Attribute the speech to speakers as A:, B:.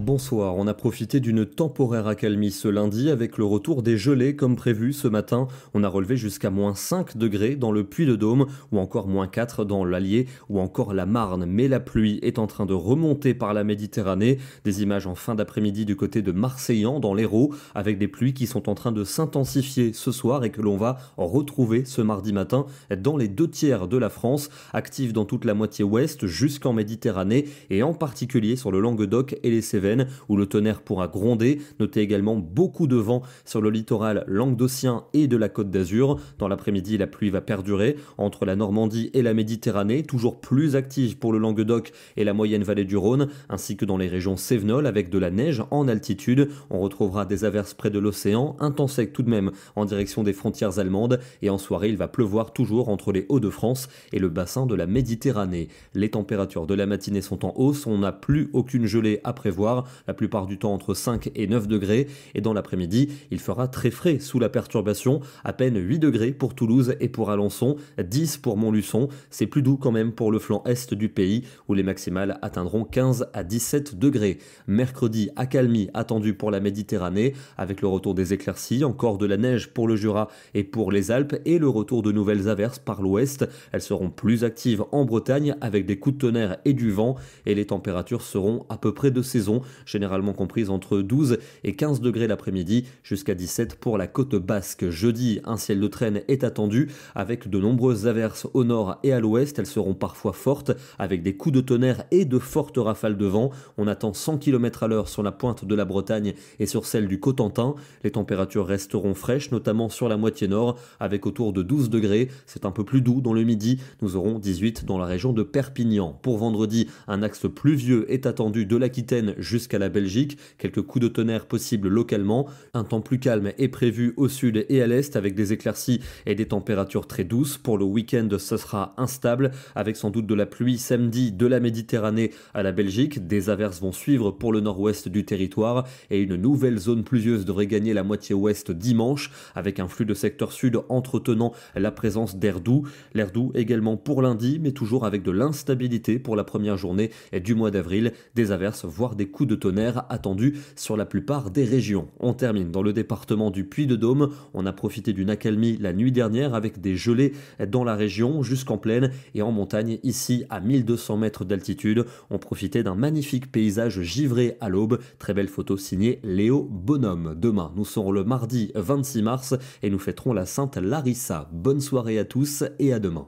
A: Bonsoir, on a profité d'une temporaire accalmie ce lundi avec le retour des gelées comme prévu ce matin. On a relevé jusqu'à moins 5 degrés dans le Puy-de-Dôme ou encore moins 4 dans l'Allier ou encore la Marne. Mais la pluie est en train de remonter par la Méditerranée. Des images en fin d'après-midi du côté de Marseillan dans l'Hérault avec des pluies qui sont en train de s'intensifier ce soir et que l'on va retrouver ce mardi matin dans les deux tiers de la France, active dans toute la moitié ouest jusqu'en Méditerranée et en particulier sur le Languedoc et les Cévennes où le tonnerre pourra gronder. Notez également beaucoup de vent sur le littoral languedocien et de la côte d'Azur. Dans l'après-midi, la pluie va perdurer entre la Normandie et la Méditerranée, toujours plus active pour le Languedoc et la moyenne vallée du Rhône, ainsi que dans les régions Sévenol avec de la neige en altitude. On retrouvera des averses près de l'océan, un sec tout de même en direction des frontières allemandes, et en soirée, il va pleuvoir toujours entre les Hauts-de-France et le bassin de la Méditerranée. Les températures de la matinée sont en hausse, on n'a plus aucune gelée à prévoir la plupart du temps entre 5 et 9 degrés, et dans l'après-midi, il fera très frais sous la perturbation, à peine 8 degrés pour Toulouse et pour Alençon, 10 pour Montluçon, c'est plus doux quand même pour le flanc est du pays, où les maximales atteindront 15 à 17 degrés. Mercredi, accalmie attendue pour la Méditerranée, avec le retour des éclaircies, encore de la neige pour le Jura et pour les Alpes, et le retour de nouvelles averses par l'ouest. Elles seront plus actives en Bretagne avec des coups de tonnerre et du vent, et les températures seront à peu près de saison généralement comprise entre 12 et 15 degrés l'après-midi, jusqu'à 17 pour la côte basque. Jeudi, un ciel de traîne est attendu, avec de nombreuses averses au nord et à l'ouest. Elles seront parfois fortes, avec des coups de tonnerre et de fortes rafales de vent. On attend 100 km à l'heure sur la pointe de la Bretagne et sur celle du Cotentin. Les températures resteront fraîches, notamment sur la moitié nord, avec autour de 12 degrés. C'est un peu plus doux dans le midi. Nous aurons 18 dans la région de Perpignan. Pour vendredi, un axe pluvieux est attendu de l'Aquitaine jusqu'à jusqu'à la Belgique. Quelques coups de tonnerre possibles localement. Un temps plus calme est prévu au sud et à l'est avec des éclaircies et des températures très douces. Pour le week-end, ce sera instable avec sans doute de la pluie samedi de la Méditerranée à la Belgique. Des averses vont suivre pour le nord-ouest du territoire et une nouvelle zone pluvieuse devrait gagner la moitié ouest dimanche avec un flux de secteur sud entretenant la présence d'air doux. L'air doux également pour lundi mais toujours avec de l'instabilité pour la première journée du mois d'avril. Des averses voire des coups de de tonnerre attendu sur la plupart des régions. On termine dans le département du Puy-de-Dôme. On a profité d'une accalmie la nuit dernière avec des gelées dans la région jusqu'en plaine et en montagne ici à 1200 mètres d'altitude. On profitait d'un magnifique paysage givré à l'aube. Très belle photo signée Léo Bonhomme. Demain, nous serons le mardi 26 mars et nous fêterons la Sainte Larissa. Bonne soirée à tous et à demain.